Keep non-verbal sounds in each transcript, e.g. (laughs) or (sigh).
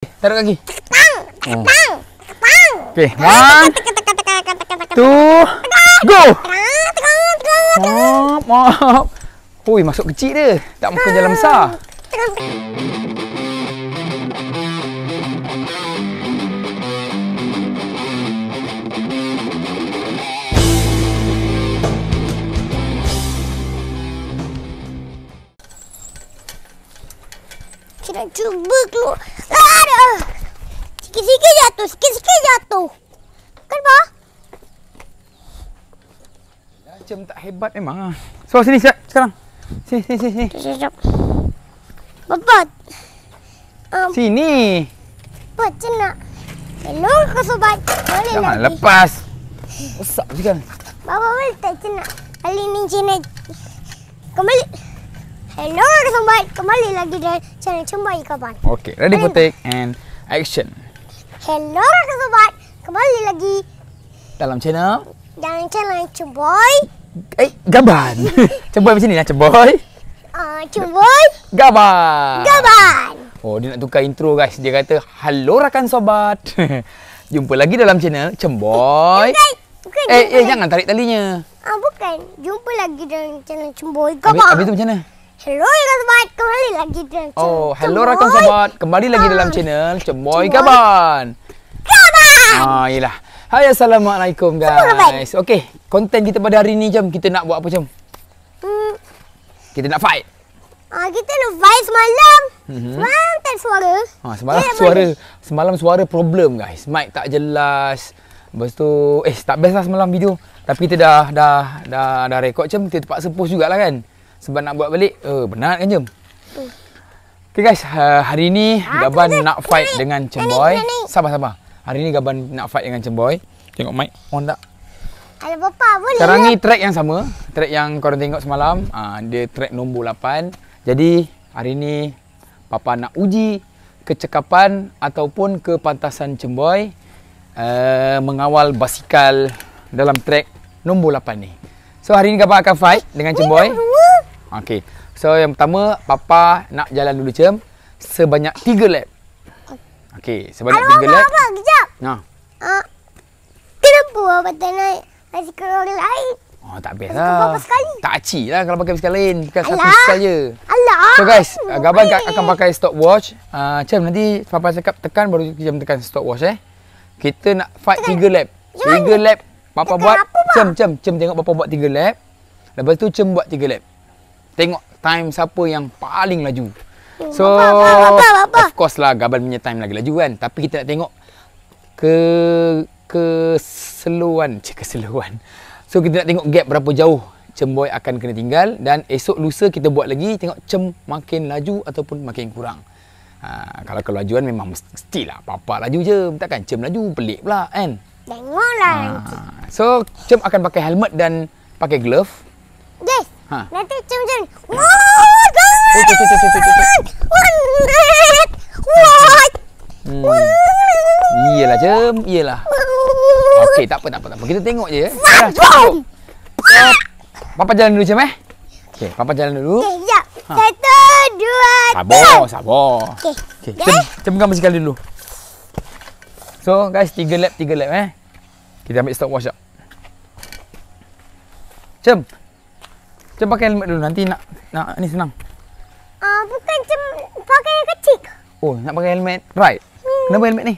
Taruh kaki. Tekan. Tekan. Tekan. Okey. One. Two. Go. Mop. Mop. Hui, masuk kecil dia. Tak mungkin jalan besar. Kita cuba keluar. Sikit-sikit jatuh, sikit-sikit jatuh. Kan bah? Macam ya, tak hebat memang ah. So sini siap sekarang. Sini sini sini. Sekejap. Bapak. Um, sini. Bapak cina. Hello ke sobat. Boleh Jangan lepas. Usap juga. Bapak boleh tak cina. Kali ni cina. Kembali. Hello sobat, kembali lagi dengan channel Cembai Kapan. Okay, ready for take and action. Hello sobat, kembali lagi dalam channel dalam channel Cemboy. Eh, Gaban. (laughs) Cemboy macam ni lah Cemboy. Ah, uh, Cemboy. Gaban. Gaban. Oh, dia nak tukar intro guys. Dia kata, "Hello rakan sobat." (laughs) Jumpa lagi dalam channel Cemboy. Bukan, bukan, eh, eh jangan tarik talinya. Ah, bukan. Jumpa lagi dalam channel Cemboy. Gaban. Habis, habis tu macam mana? Hello Rakan kembali lagi dalam channel Oh, hello Rakan Sobat, kembali lagi dalam channel Cemboy Gaban Gaban Haa, ah, iyalah Hai, Assalamualaikum guys Okey, konten kita pada hari ni jom, kita nak buat apa jom? Hmm. Kita nak fight Ah, kita nak fight semalam. Mhm. Semalam tak suara. Ah, semalam suara. Semalam suara problem guys. Mic tak jelas. Lepas tu eh tak best lah semalam video. Tapi kita dah dah dah dah, dah rekod macam kita terpaksa post jugaklah kan sebab nak buat balik. Eh, benar kan Jem? Okay guys, uh, hari ni ah, Gaban nak fight nani, dengan Cemboy. Sabar-sabar. Hari ni Gaban nak fight dengan Cemboy. Tengok mic. Mohon tak? Ada papa, boleh. Sekarang ya? ni track yang sama. Track yang korang tengok semalam. Uh, dia track nombor 8. Jadi, hari ni Papa nak uji kecekapan ataupun kepantasan Cemboy uh, mengawal basikal dalam track nombor 8 ni. So, hari ni Gaban akan fight dengan Cemboy. Okey. So yang pertama, papa nak jalan dulu cem sebanyak 3 lap. Okey, sebanyak 3 lap. Abang, apa? Kejap. Ha. Ah. Kenapa apa tak naik basikal orang lain? Oh, tak best lah. Tak aci lah kalau pakai basikal lain. Bukan satu saja. Alah. So guys, ah, Gaban akan pakai stopwatch. Uh, nanti papa cakap tekan baru jam tekan stopwatch eh. Kita nak fight tiga 3 lap. 3 lap. Papa buat. Apa, cem, cem, tengok papa buat tiga lap. Lepas tu cem buat tiga lap tengok time siapa yang paling laju. Hmm, so, apa, apa, apa, of course lah Gaban punya time lagi laju kan. Tapi kita nak tengok ke keseluan. Cik, keseluan. So, kita nak tengok gap berapa jauh Cemboy akan kena tinggal. Dan esok lusa kita buat lagi. Tengok Cem makin laju ataupun makin kurang. Ha, kalau kelajuan memang mesti lah. Papa laju je. Takkan Cem laju. Pelik pula kan. Tengoklah ha. So, Cem akan pakai helmet dan pakai glove. Yes. Ha. Nanti macam-macam Wah, gaman! Oh, tuk, tuk, tuk, tuk, tuk. Wanret! Wah! Hmm. Iyalah, Cem. Iyalah. Okey, tak apa, tak apa, tak apa. Kita tengok je. Wah, ya. Papa jalan dulu, Cem, eh? Okey, Papa jalan dulu. Ya, Satu, dua, tiga. sabo. sabar. Okey. Okay. Ya. Cem, Cem kan dulu. So, guys, tiga lap, tiga lap, eh? Kita ambil stopwatch, jap. Cem, macam pakai helmet dulu nanti nak nak ni senang. Ah uh, bukan macam pakai yang kecil. Oh nak pakai helmet right Hmm. Kenapa helmet ni?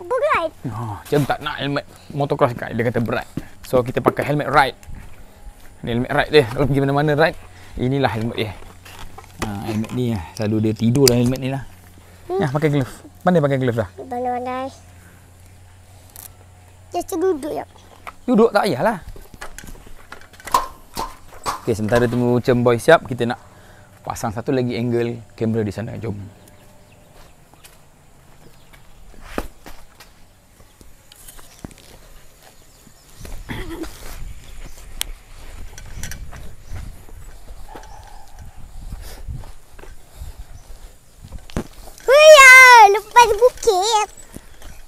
Berat. Ha, oh, macam tak nak helmet motocross kan dia kata berat. So kita pakai helmet right Ni helmet right dia. Kalau pergi mana-mana right inilah helmet dia. Ha, helmet ni lah. Selalu dia tidur dalam helmet ni lah. Hmm. Ya, pakai glove. mana pakai glove dah? mana mana Dia duduk ya. Duduk tak payahlah. Okey, sementara tunggu Chum Boy siap, kita nak pasang satu lagi angle kamera di sana. Jom.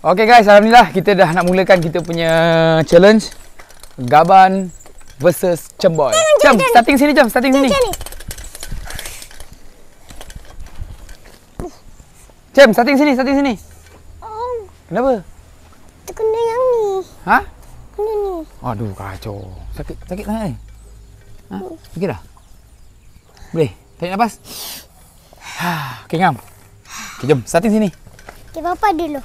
Okay guys, Alhamdulillah kita dah nak mulakan kita punya challenge Gaban versus Cemboy. Jom, jom, starting sini jom, starting sini. Cem, starting sini, starting sini. Oh. Kenapa? Terkena yang ni. Ha? Terkena ni. Aduh, kacau. Sakit, sakit sangat ni. Ha? Sakit dah? Boleh? Tarik nafas? Ha, okay, ngam. Okay, jom, starting sini. Okay, Papa dulu.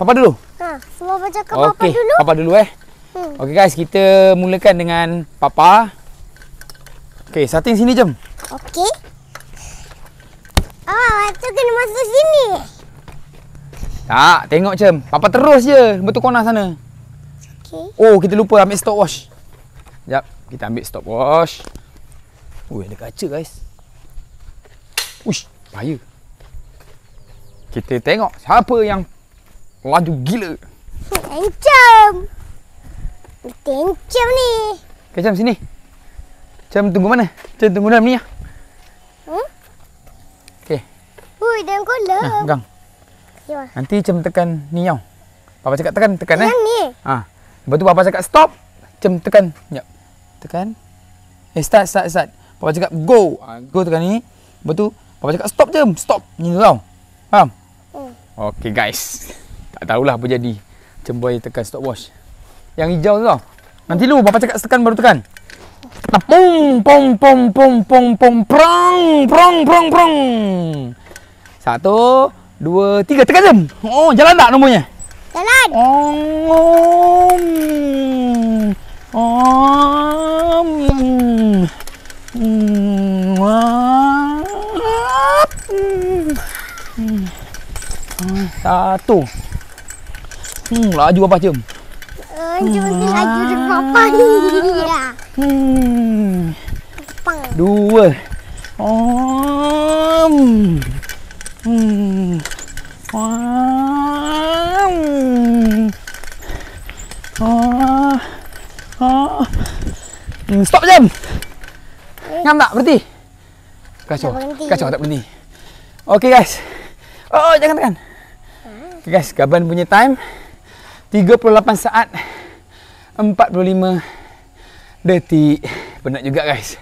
Papa dulu? Ha, semua baca ke Papa dulu. Okay, Papa dulu eh. Hmm. Okey guys, kita mulakan dengan papa. Okey, setting sini jom. Okay. Oh, ah, tu kena masuk sini. Tak, tengok jom. Papa terus je, betul kau sana. Okay. Oh, kita lupa ambil stopwatch. Jap, kita ambil stopwatch. Ui, ada kaca guys. Ush, bahaya. Kita tengok siapa yang laju gila. Encam. Tencam ni. Kacam sini. Cam tunggu mana? Cam tunggu dalam ni lah. Hmm? Okey. Ui, dalam kolam. Nah, pegang. Yeah. Nanti cam tekan ni tau. Papa cakap tekan, tekan Yang eh. Yang ni? Ha. Lepas tu Papa cakap stop. Cam tekan. Yep. Tekan. Eh, start, start, start. Papa cakap go. Ha, go tekan ni. Lepas tu Papa cakap stop je. Stop. Ni tu tau. Faham? Hmm. Okey guys. Tak tahulah apa jadi. Cam boleh tekan stop stopwatch. Yang hijau tu tau. Nanti lu bapa cakap tekan baru tekan. Tepung, pom pom pom pom pom prong prong prong prong. Satu, dua, tiga tekan jam. Oh, jalan tak nombornya? Jalan. Om. Om. Om. Satu. Hmm, laju apa cium? Papa ni. Hmm. Dua. Om. Hmm. Om. Oh. Oh. Stop jam. Eh. Ngam tak berhenti? Kacau. Kacau tak berhenti. Okey guys. Oh, oh, jangan tekan. Okay guys, Gaban punya time 38 saat 45 detik Penat juga guys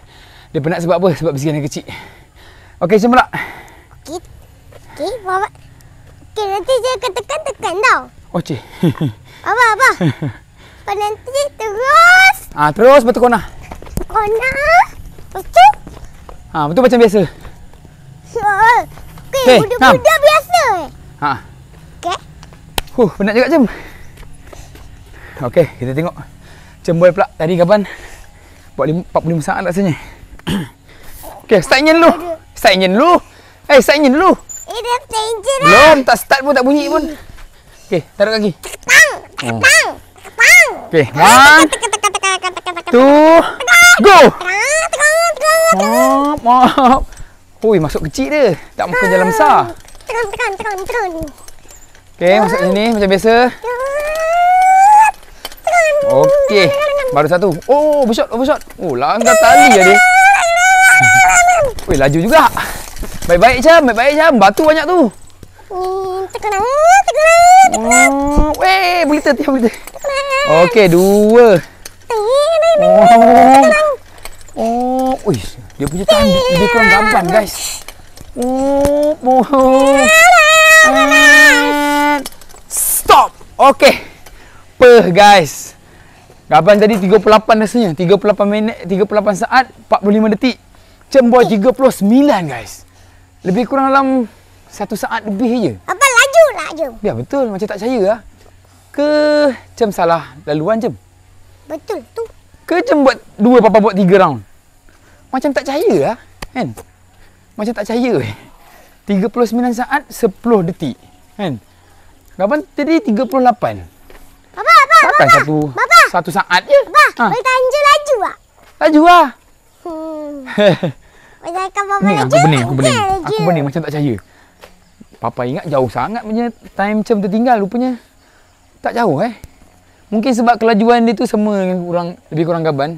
Dia penat sebab apa? Sebab bisikan dia kecil Okay, jom pula Okay, okay bawa. Okay, nanti saya akan tekan-tekan tau Oh, cik Baba, apa? Baba, (laughs) nanti terus Ah ha, terus betul kona Kona Okay Ah ha, betul macam biasa Okay, hey, budak-budak ha. biasa Ha. Okay. Huh, penat juga jom. Okey, kita tengok. Cemboi pula tadi kapan? Buat 45 saat tak sini. (coughs) Okey, start engine dulu. Start engine dulu. Eh, hey, start engine dulu. Eh, lah. Belum, tak start pun tak bunyi pun. Okey, taruh kaki. Oh. Tekan, tekan, tekan. Okey, one. Tekan, Two. Go. Mop, mop. tekan, Hui, masuk kecil dia. Tak muka jalan ah. besar. Tekan, tekan, tekan, tekan. Okey, masuk sini macam biasa. Ya. Okey. Baru satu. Oh, overshot, overshot. Oh, langgar tali ya dia ni. Oi, laju juga. Baik-baik jam, baik-baik jam. Batu banyak tu. Oh, hmm, terkena, terkena, terkena. Hmm, Wei, boleh tak dia boleh. Okey, dua. Oh, oh, oi, dia punya tanda dia kurang gampang, guys. Oh, oh. Stop. Okey. per guys. Gaban tadi 38 rasanya. 38 minit, 38 saat, 45 detik. Cembor 39 guys. Lebih kurang dalam satu saat lebih je. Apa laju lah laju? Ya betul, macam tak percaya lah. Ke cem salah laluan cem? Betul tu. Ke cem buat dua papa buat tiga round? Macam tak percaya lah. Kan? Macam tak percaya eh. 39 saat 10 detik. Kan? Gaban tadi 38. Abah, Takkan Abah. satu Abah. satu saat je. Abah, ha. boleh tahan je laju tak? Ah. Laju lah. Hmm. Boleh (laughs) tahan Papa laju? Aku pening, lah. aku pening. Aku pening macam tak percaya. Papa ingat jauh sangat punya time macam tinggal, rupanya. Tak jauh eh. Mungkin sebab kelajuan dia tu sama dengan kurang, lebih kurang gaban.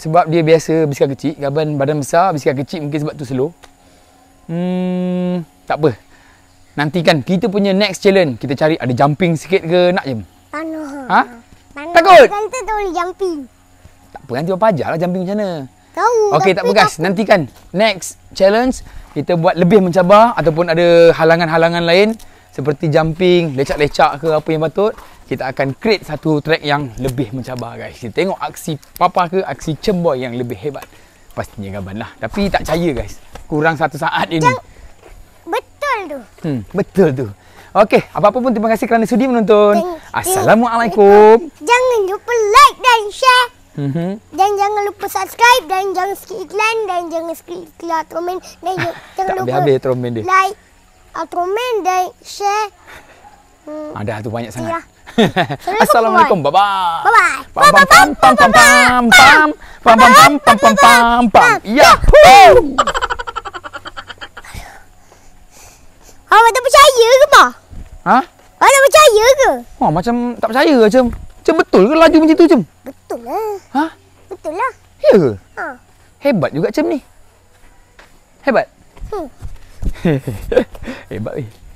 Sebab dia biasa bisikan kecil. Gaban badan besar, bisikan kecil mungkin sebab tu slow. Hmm, tak apa. Nantikan kita punya next challenge. Kita cari ada jumping sikit ke nak je. Panuha. Ha? Panuha. Takut? Kita tak boleh jumping. Tak apa, nanti apa ajar lah jumping macam mana. Tahu. Okey, tak bergas. Nanti kan next challenge kita buat lebih mencabar ataupun ada halangan-halangan lain seperti jumping, lecak-lecak ke apa yang patut. Kita akan create satu track yang lebih mencabar guys. Kita tengok aksi papa ke aksi cemboy yang lebih hebat. Pastinya gaban lah. Tapi tak percaya guys. Kurang satu saat ini. Yang betul tu. Hmm, betul tu. Okey, apa-apa pun terima kasih kerana sudi menonton. Assalamualaikum. Jangan lupa like dan share. Dan jangan lupa subscribe dan jangan skip iklan dan jangan skip iklan Ultraman dan jangan lupa habis -habis Like dia. like dan share. Hmm. Ada tu banyak sangat. Assalamualaikum. Bye bye. Bye bye. Pam pam pam pam pam pam pam pam pam pam pam pam. Ya. Oh, ada percaya ke mah? Ha? Awak nak percaya ke? Ha, macam tak percaya ke, macam macam betul ke laju macam tu, macam Betul lah. Ha? Betul lah. Ya ke? Ha. Hebat juga, Cem ni. Hebat? Hmm. (laughs) Hebat, weh.